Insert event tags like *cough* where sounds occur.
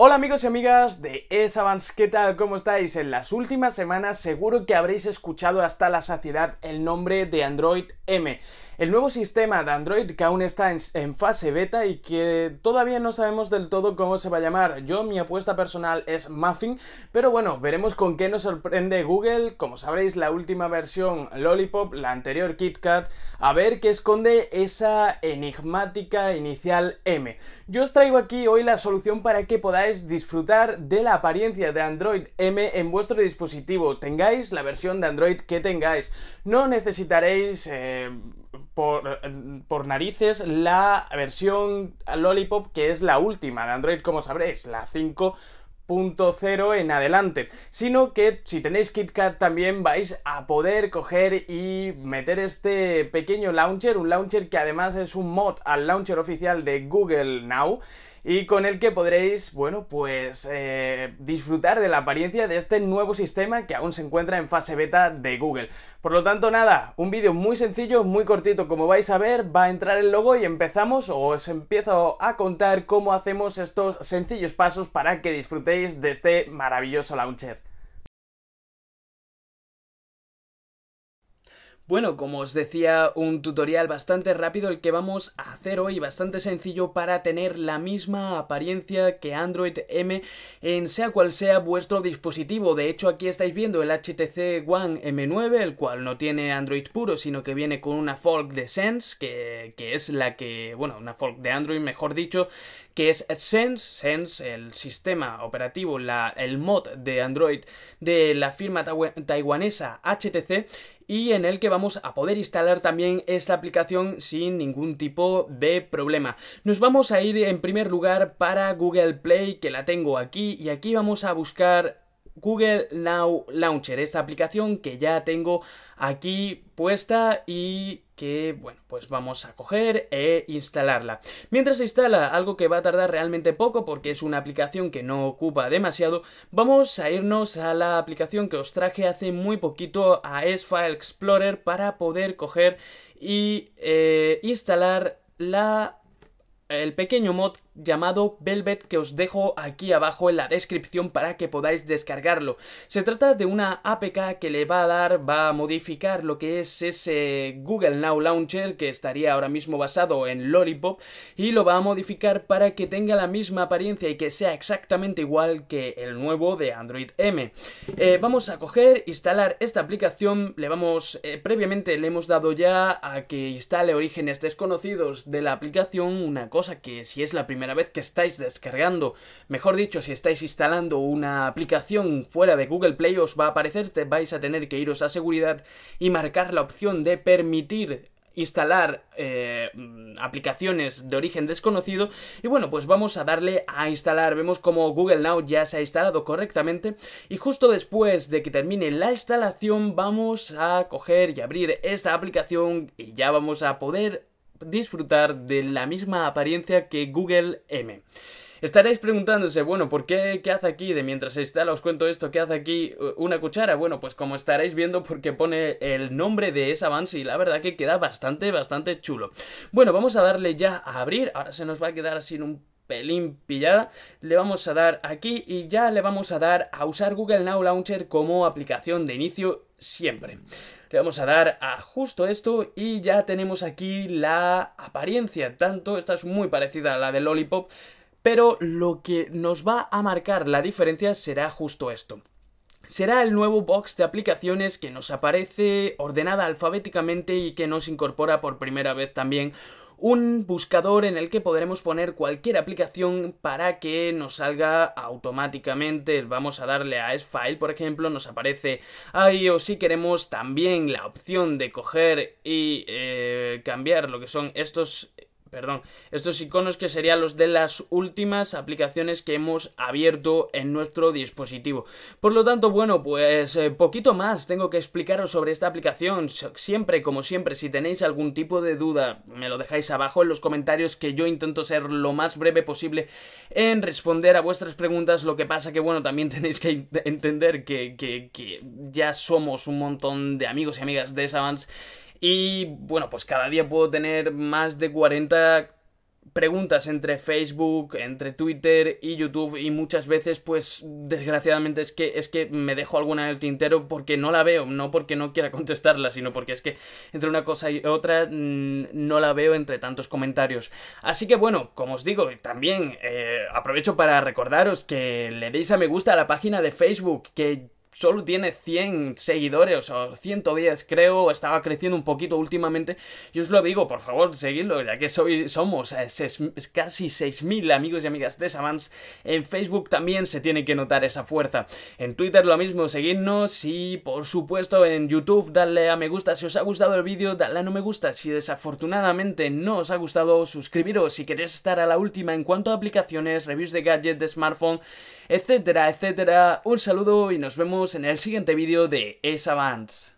Hola amigos y amigas de esa ¿qué tal? ¿Cómo estáis? En las últimas semanas seguro que habréis escuchado hasta la saciedad el nombre de Android M, el nuevo sistema de Android que aún está en, fase beta y que todavía no sabemos del todo cómo se va a llamar. Yo mi apuesta personal es Muffin, pero bueno, veremos con qué nos sorprende Google, como sabréis la última versión Lollipop, la anterior KitKat, a ver qué esconde esa enigmática inicial M. Yo os traigo aquí hoy la solución para que podáis disfrutar de la apariencia de Android M en vuestro dispositivo, tengáis la versión de Android que tengáis. No necesitaréis eh, por, por, narices la versión Lollipop que es la última de Android, como sabréis, la 5.0 en adelante, sino que si tenéis KitKat también vais a poder coger y meter este pequeño launcher, un launcher que además es un mod al launcher oficial de Google Now y con el que podréis, bueno, pues eh, disfrutar de la apariencia de este nuevo sistema que aún se encuentra en fase beta de Google. Por lo tanto, nada, un vídeo muy sencillo, muy cortito, como vais a ver, va a entrar el logo y empezamos o os empiezo a contar cómo hacemos estos sencillos pasos para que disfrutéis de este maravilloso launcher. Bueno, como os decía, un tutorial bastante rápido el que vamos a hacer hoy, bastante sencillo para tener la misma apariencia que Android M en sea cual sea vuestro dispositivo. De hecho, aquí estáis viendo el HTC One M9, el cual no tiene Android puro, sino que viene con una fork de Sense, que, es la que, bueno, una fork de Android, mejor dicho, que es Sense, Sense, el sistema operativo, la, el mod de Android de la firma taiwanesa HTC, y en el que vamos a poder instalar también esta aplicación sin ningún tipo de problema. Nos vamos a ir en primer lugar para Google Play, que la tengo aquí, y aquí vamos a buscar Google Now Launcher, esta aplicación que ya tengo aquí puesta y que, bueno, pues vamos a coger e instalarla. Mientras se instala algo que va a tardar realmente poco porque es una aplicación que no ocupa demasiado, vamos a irnos a la aplicación que os traje hace muy poquito a S-File Explorer para poder coger y eh, instalar la el pequeño mod llamado Velvet que os dejo aquí abajo en la descripción para que podáis descargarlo. Se trata de una APK que le va a dar, va a modificar lo que es ese Google Now Launcher que estaría ahora mismo basado en Lollipop y lo va a modificar para que tenga la misma apariencia y que sea exactamente igual que el nuevo de Android M. Eh, vamos a coger, instalar esta aplicación, le vamos, eh, previamente le hemos dado ya a que instale orígenes desconocidos de la aplicación una cosa cosa que si es la primera vez que estáis descargando, mejor dicho, si estáis instalando una aplicación fuera de Google Play, os va a aparecer, vais a tener que iros a seguridad y marcar la opción de permitir instalar eh, aplicaciones de origen desconocido y bueno pues vamos a darle a instalar vemos como Google Now ya se ha instalado correctamente y justo después de que termine la instalación vamos a coger y abrir esta aplicación y ya vamos a poder disfrutar de la misma apariencia que Google M. Estaréis preguntándose, bueno, ¿por qué? ¿Qué hace aquí? De mientras está, instala os cuento esto, ¿qué hace aquí eh, una cuchara? Bueno, pues como estaréis viendo porque pone el nombre de esa y la verdad que queda bastante, bastante chulo. Bueno, vamos a darle ya a abrir, ahora se nos va a quedar sin un pelín pillada, le vamos a dar aquí y ya le vamos a dar a usar Google Now Launcher como aplicación de inicio siempre. Le vamos a dar a justo esto y ya tenemos aquí la apariencia. Tanto, esta es muy parecida a la de Lollipop, pero lo que nos va a marcar la diferencia será justo esto. Será el nuevo box de aplicaciones que nos aparece ordenada alfabéticamente y que nos incorpora por primera vez también un buscador en el que podremos poner cualquier aplicación para que nos salga automáticamente. Vamos a darle a S-File, por ejemplo, nos aparece ahí o si queremos también la opción de coger y eh, cambiar lo que son estos perdón, estos iconos que serían los de las últimas aplicaciones que hemos abierto en nuestro dispositivo. Por lo tanto, bueno, pues eh, poquito más tengo que explicaros sobre esta aplicación. Siempre, como siempre, si tenéis algún tipo de duda, me lo dejáis abajo en los comentarios que yo intento ser lo más breve posible en responder a vuestras preguntas. Lo que pasa que, bueno, también *laughs* tenéis que entender que, que, ya somos un montón de amigos y amigas de Savance. Y bueno, pues cada día puedo tener más de 40 preguntas entre Facebook, entre Twitter y YouTube y muchas veces pues desgraciadamente es que es que me dejo alguna en el tintero porque no la veo, no porque no quiera contestarla, sino porque es que entre una cosa y otra mm, no la veo entre tantos comentarios. Así que bueno, como os digo, también eh, aprovecho para recordaros que le deis a me gusta a la página de Facebook, que solo tiene 100 seguidores o 110 creo, estaba creciendo un poquito últimamente. y os lo digo, por favor, seguidlo, ya que somos eh, casi 6.000 amigos y amigas de Samans. En Facebook también se tiene que notar esa fuerza. En Twitter lo mismo, seguidnos y por supuesto en YouTube dadle a me gusta si os ha gustado el vídeo, dadle a no me gusta si desafortunadamente no os ha gustado, suscribiros si queréis estar a la última en cuanto a aplicaciones, reviews de gadgets, de smartphone, etcétera, etcétera. Un saludo y nos vemos en el siguiente vídeo de Es avance